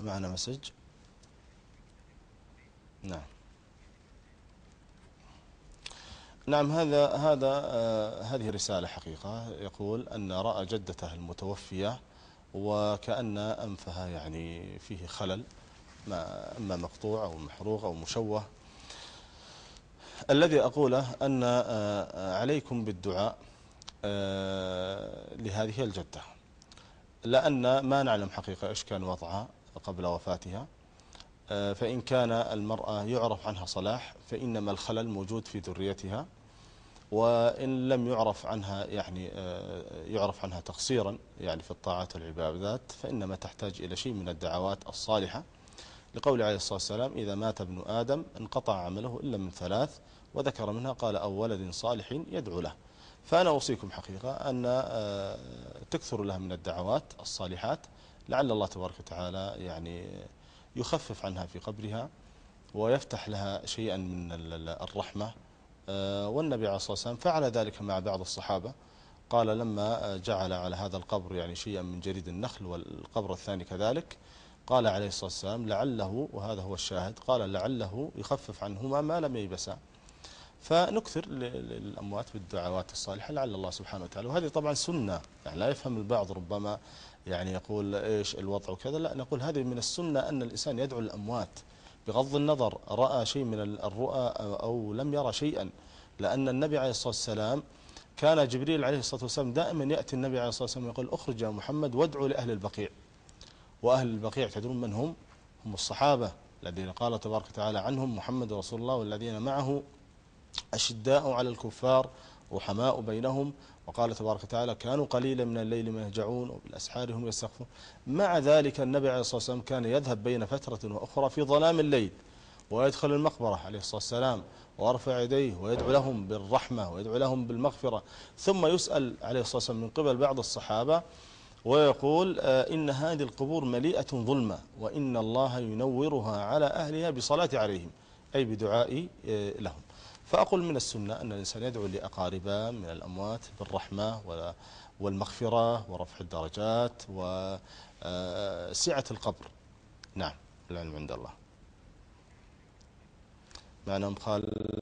معنا مسج نعم نعم هذا هذا آه، هذه رسالة حقيقة يقول أن رأى جدته المتوفية وكأن أنفها يعني فيه خلل ما إما مقطوع أو محروق أو مشوه الذي أقوله أن آه، آه، عليكم بالدعاء لهذه الجدة لأن ما نعلم حقيقة إيش كان وضعها قبل وفاتها آه، فإن كان المرأة يعرف عنها صلاح فإنما الخلل موجود في ذريتها وإن لم يعرف عنها يعني آه، يعرف عنها تقصيرا يعني في الطاعات والعبادات فإنما تحتاج إلى شيء من الدعوات الصالحة لقول عليه الصلاة والسلام إذا مات ابن آدم انقطع عمله إلا من ثلاث وذكر منها قال أو ولد صالح يدعو له فأنا أوصيكم حقيقة أن آه، تكثروا لها من الدعوات الصالحات لعل الله تبارك وتعالى يعني يخفف عنها في قبرها ويفتح لها شيئا من الرحمة آه، والنبي عليه الصلاة والسلام فعل ذلك مع بعض الصحابة قال لما جعل على هذا القبر يعني شيئا من جريد النخل والقبر الثاني كذلك قال عليه الصلاة والسلام لعله وهذا هو الشاهد قال لعله يخفف عنهما ما لم ييبسا فنكثر الأموات بالدعوات الصالحة لعل الله سبحانه وتعالى وهذه طبعا سنة يعني لا يفهم البعض ربما يعني يقول إيش الوضع وكذا لا نقول هذه من السنة أن الإنسان يدعو الأموات بغض النظر رأى شيء من الرؤى أو لم يرى شيئا لأن النبي عليه الصلاة والسلام كان جبريل عليه الصلاة والسلام دائما يأتي النبي عليه الصلاة والسلام يقول أخرج يا محمد وادعوا لأهل البقيع وأهل البقيع تدرون من هم هم الصحابة الذين قال تبارك وتعالى عنهم محمد رسول الله والذين معه أشداء على الكفار رحماء بينهم وقال تبارك وتعالى كانوا قليلا من الليل ما يهجعون وبالأسحار هم يستغفرون مع ذلك النبي عليه الصلاة والسلام كان يذهب بين فترة وأخرى في ظلام الليل ويدخل المقبرة عليه الصلاة والسلام ويرفع يديه ويدعو لهم بالرحمة ويدعو لهم بالمغفرة ثم يسأل عليه الصلاة والسلام من قبل بعض الصحابة ويقول آه، إن هذه القبور مليئة ظلمة وإن الله ينورها على أهلها بصلاة عليهم أي بدعاء آه، لهم فأقول من السنة أن الإنسان يدعو لأقاربه من الأموات بالرحمة والمغفرة ورفع الدرجات وسعة آه، القبر نعم العلم عند الله معنى قال